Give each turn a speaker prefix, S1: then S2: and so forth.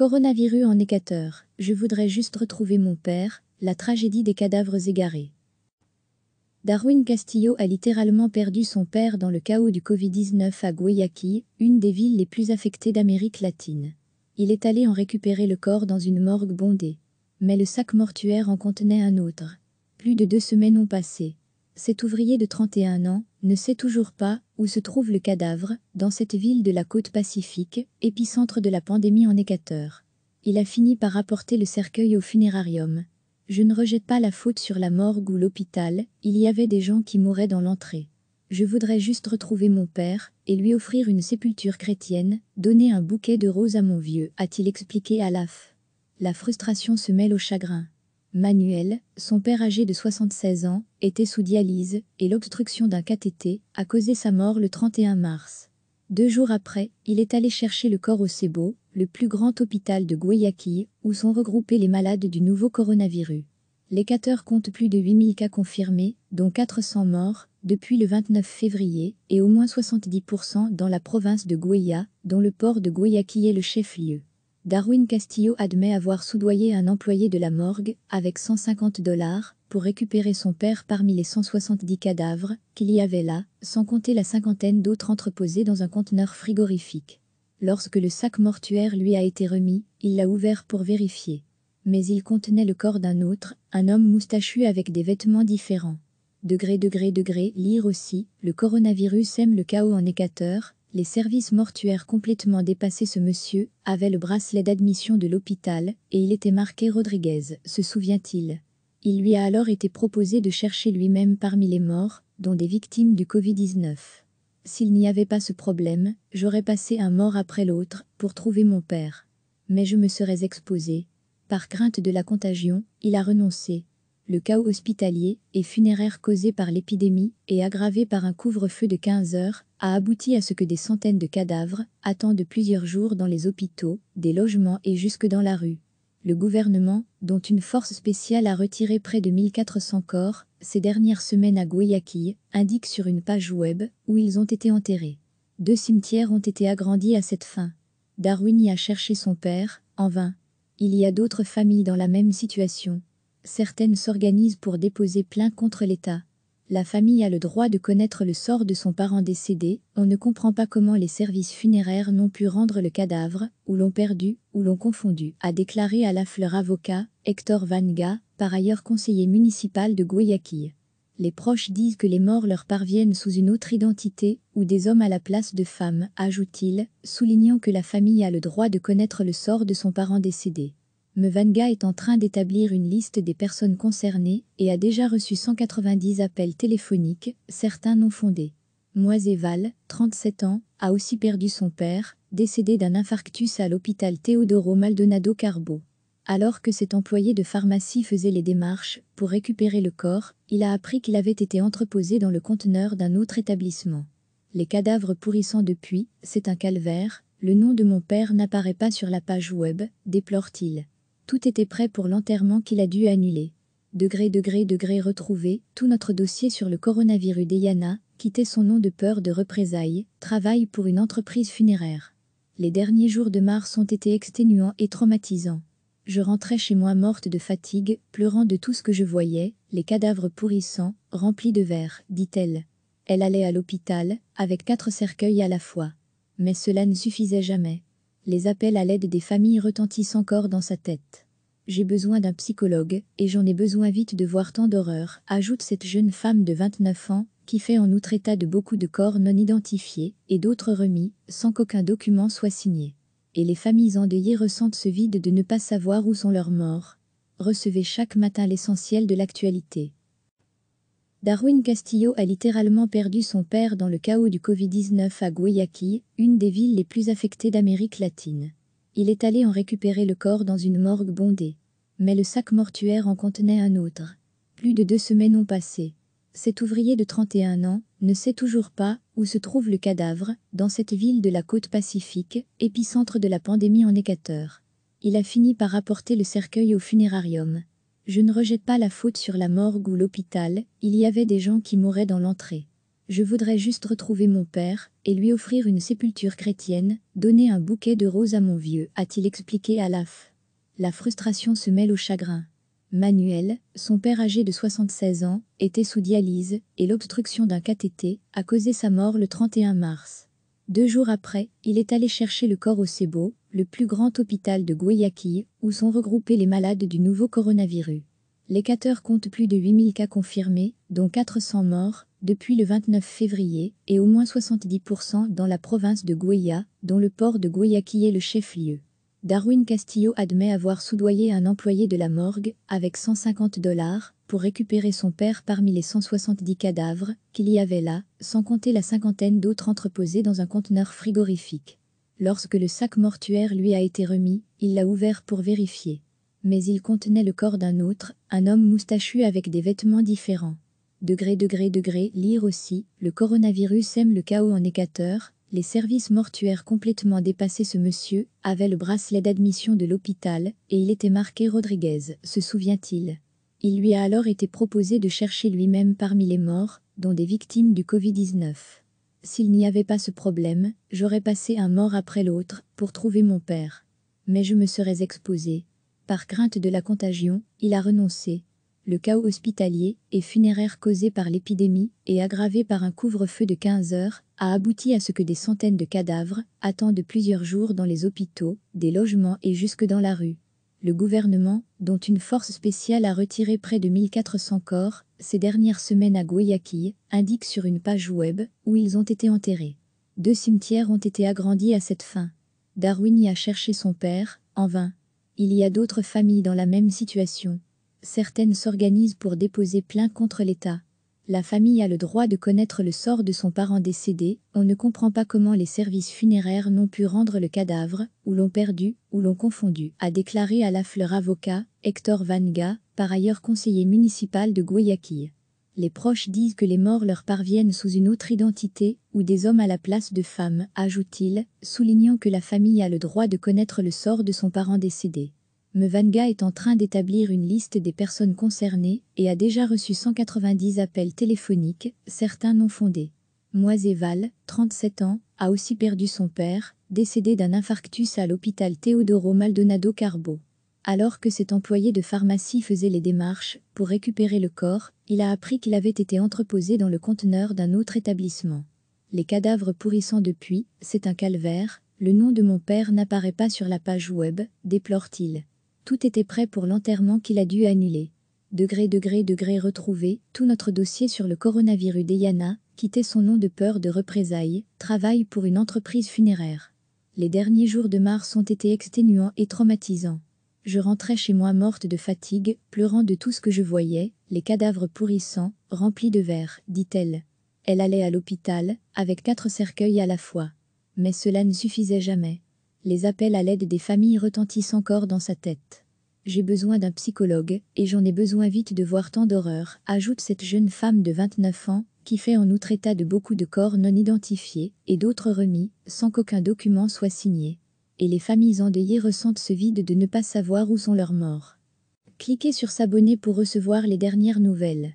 S1: Coronavirus en Équateur. je voudrais juste retrouver mon père, la tragédie des cadavres égarés. Darwin Castillo a littéralement perdu son père dans le chaos du Covid-19 à Guayaquil, une des villes les plus affectées d'Amérique latine. Il est allé en récupérer le corps dans une morgue bondée. Mais le sac mortuaire en contenait un autre. Plus de deux semaines ont passé. Cet ouvrier de 31 ans, ne sait toujours pas où se trouve le cadavre, dans cette ville de la côte pacifique, épicentre de la pandémie en équateur. Il a fini par apporter le cercueil au funérarium. Je ne rejette pas la faute sur la morgue ou l'hôpital, il y avait des gens qui mouraient dans l'entrée. Je voudrais juste retrouver mon père et lui offrir une sépulture chrétienne, donner un bouquet de roses à mon vieux, a-t-il expliqué à l'AF. La frustration se mêle au chagrin. Manuel, son père âgé de 76 ans, était sous dialyse et l'obstruction d'un cathéter a causé sa mort le 31 mars. Deux jours après, il est allé chercher le corps au Cebo, le plus grand hôpital de Guayaquil, où sont regroupés les malades du nouveau coronavirus. L'écateur compte plus de 8000 cas confirmés, dont 400 morts, depuis le 29 février, et au moins 70% dans la province de Guaya, dont le port de Guayaquil est le chef-lieu. Darwin Castillo admet avoir soudoyé un employé de la morgue avec 150 dollars pour récupérer son père parmi les 170 cadavres qu'il y avait là, sans compter la cinquantaine d'autres entreposés dans un conteneur frigorifique. Lorsque le sac mortuaire lui a été remis, il l'a ouvert pour vérifier. Mais il contenait le corps d'un autre, un homme moustachu avec des vêtements différents. Degré, degré, degré, lire aussi, le coronavirus aime le chaos en écateur. Les services mortuaires complètement dépassés ce monsieur avait le bracelet d'admission de l'hôpital et il était marqué Rodriguez, se souvient-il. Il lui a alors été proposé de chercher lui-même parmi les morts, dont des victimes du Covid-19. S'il n'y avait pas ce problème, j'aurais passé un mort après l'autre pour trouver mon père. Mais je me serais exposé. Par crainte de la contagion, il a renoncé le chaos hospitalier et funéraire causé par l'épidémie et aggravé par un couvre-feu de 15 heures a abouti à ce que des centaines de cadavres attendent plusieurs jours dans les hôpitaux, des logements et jusque dans la rue. Le gouvernement, dont une force spéciale a retiré près de 1400 corps ces dernières semaines à Guayaquil, indique sur une page web où ils ont été enterrés. Deux cimetières ont été agrandis à cette fin. Darwin y a cherché son père, en vain. Il y a d'autres familles dans la même situation. Certaines s'organisent pour déposer plainte contre l'État. La famille a le droit de connaître le sort de son parent décédé, on ne comprend pas comment les services funéraires n'ont pu rendre le cadavre, ou l'ont perdu, ou l'ont confondu, a déclaré à la fleur avocat, Hector Vanga, par ailleurs conseiller municipal de Guayaquil. Les proches disent que les morts leur parviennent sous une autre identité, ou des hommes à la place de femmes, ajoute-t-il, soulignant que la famille a le droit de connaître le sort de son parent décédé. Mevanga est en train d'établir une liste des personnes concernées et a déjà reçu 190 appels téléphoniques, certains non fondés. Moiseval, 37 ans, a aussi perdu son père, décédé d'un infarctus à l'hôpital Teodoro Maldonado Carbo. Alors que cet employé de pharmacie faisait les démarches pour récupérer le corps, il a appris qu'il avait été entreposé dans le conteneur d'un autre établissement. Les cadavres pourrissant depuis, c'est un calvaire, le nom de mon père n'apparaît pas sur la page web, déplore-t-il. Tout était prêt pour l'enterrement qu'il a dû annuler. Degré, degré, degré retrouvé, tout notre dossier sur le coronavirus d'Eyana, quittait son nom de peur de représailles, travaille pour une entreprise funéraire. Les derniers jours de mars ont été exténuants et traumatisants. Je rentrais chez moi morte de fatigue, pleurant de tout ce que je voyais, les cadavres pourrissants, remplis de verre, dit-elle. Elle allait à l'hôpital, avec quatre cercueils à la fois. Mais cela ne suffisait jamais. Les appels à l'aide des familles retentissent encore dans sa tête. J'ai besoin d'un psychologue, et j'en ai besoin vite de voir tant d'horreurs, ajoute cette jeune femme de 29 ans, qui fait en outre état de beaucoup de corps non identifiés, et d'autres remis, sans qu'aucun document soit signé. Et les familles endeuillées ressentent ce vide de ne pas savoir où sont leurs morts. Recevez chaque matin l'essentiel de l'actualité. Darwin Castillo a littéralement perdu son père dans le chaos du Covid-19 à Guayaquil, une des villes les plus affectées d'Amérique latine. Il est allé en récupérer le corps dans une morgue bondée. Mais le sac mortuaire en contenait un autre. Plus de deux semaines ont passé. Cet ouvrier de 31 ans ne sait toujours pas où se trouve le cadavre, dans cette ville de la côte pacifique, épicentre de la pandémie en équateur. Il a fini par apporter le cercueil au funérarium. Je ne rejette pas la faute sur la morgue ou l'hôpital, il y avait des gens qui mouraient dans l'entrée. Je voudrais juste retrouver mon père et lui offrir une sépulture chrétienne, donner un bouquet de roses à mon vieux, a-t-il expliqué à Laf. La frustration se mêle au chagrin. Manuel, son père âgé de 76 ans, était sous dialyse et l'obstruction d'un cathéter a causé sa mort le 31 mars. Deux jours après, il est allé chercher le corps au Cébo, le plus grand hôpital de Guayaquil, où sont regroupés les malades du nouveau coronavirus. L'Équateur compte plus de 8000 cas confirmés, dont 400 morts, depuis le 29 février, et au moins 70% dans la province de Guaya, dont le port de Guayaquil est le chef-lieu. Darwin Castillo admet avoir soudoyé un employé de la morgue, avec 150 dollars, pour récupérer son père parmi les 170 cadavres qu'il y avait là, sans compter la cinquantaine d'autres entreposés dans un conteneur frigorifique. Lorsque le sac mortuaire lui a été remis, il l'a ouvert pour vérifier. Mais il contenait le corps d'un autre, un homme moustachu avec des vêtements différents. Degré, degré, degré, lire aussi, le coronavirus aime le chaos en écateur, les services mortuaires complètement dépassés ce monsieur, avait le bracelet d'admission de l'hôpital, et il était marqué Rodriguez, se souvient-il. Il lui a alors été proposé de chercher lui-même parmi les morts, dont des victimes du Covid-19. S'il n'y avait pas ce problème, j'aurais passé un mort après l'autre pour trouver mon père. Mais je me serais exposé. Par crainte de la contagion, il a renoncé. Le chaos hospitalier et funéraire causé par l'épidémie et aggravé par un couvre-feu de 15 heures a abouti à ce que des centaines de cadavres attendent plusieurs jours dans les hôpitaux, des logements et jusque dans la rue. Le gouvernement, dont une force spéciale a retiré près de 1400 corps, ces dernières semaines à Guayaquil, indique sur une page web où ils ont été enterrés. Deux cimetières ont été agrandis à cette fin. Darwin y a cherché son père, en vain. Il y a d'autres familles dans la même situation. Certaines s'organisent pour déposer plainte contre l'État. La famille a le droit de connaître le sort de son parent décédé, on ne comprend pas comment les services funéraires n'ont pu rendre le cadavre, ou l'ont perdu, ou l'ont confondu, a déclaré à la fleur avocat, Hector Vanga, par ailleurs conseiller municipal de Guayaquil. Les proches disent que les morts leur parviennent sous une autre identité, ou des hommes à la place de femmes, ajoute-t-il, soulignant que la famille a le droit de connaître le sort de son parent décédé. Mevanga est en train d'établir une liste des personnes concernées et a déjà reçu 190 appels téléphoniques, certains non fondés. Moiseval, 37 ans, a aussi perdu son père, décédé d'un infarctus à l'hôpital Teodoro Maldonado Carbo. Alors que cet employé de pharmacie faisait les démarches pour récupérer le corps, il a appris qu'il avait été entreposé dans le conteneur d'un autre établissement. Les cadavres pourrissant depuis, c'est un calvaire, le nom de mon père n'apparaît pas sur la page web, déplore-t-il. Tout était prêt pour l'enterrement qu'il a dû annuler. Degré, degré, degré retrouvé, tout notre dossier sur le coronavirus d'Eyana, quittait son nom de peur de représailles, travaille pour une entreprise funéraire. Les derniers jours de mars ont été exténuants et traumatisants. Je rentrais chez moi morte de fatigue, pleurant de tout ce que je voyais, les cadavres pourrissants, remplis de verre, dit-elle. Elle allait à l'hôpital, avec quatre cercueils à la fois. Mais cela ne suffisait jamais. Les appels à l'aide des familles retentissent encore dans sa tête. J'ai besoin d'un psychologue, et j'en ai besoin vite de voir tant d'horreurs. ajoute cette jeune femme de 29 ans, qui fait en outre état de beaucoup de corps non identifiés, et d'autres remis, sans qu'aucun document soit signé et les familles endeuillées ressentent ce vide de ne pas savoir où sont leurs morts. Cliquez sur s'abonner pour recevoir les dernières nouvelles.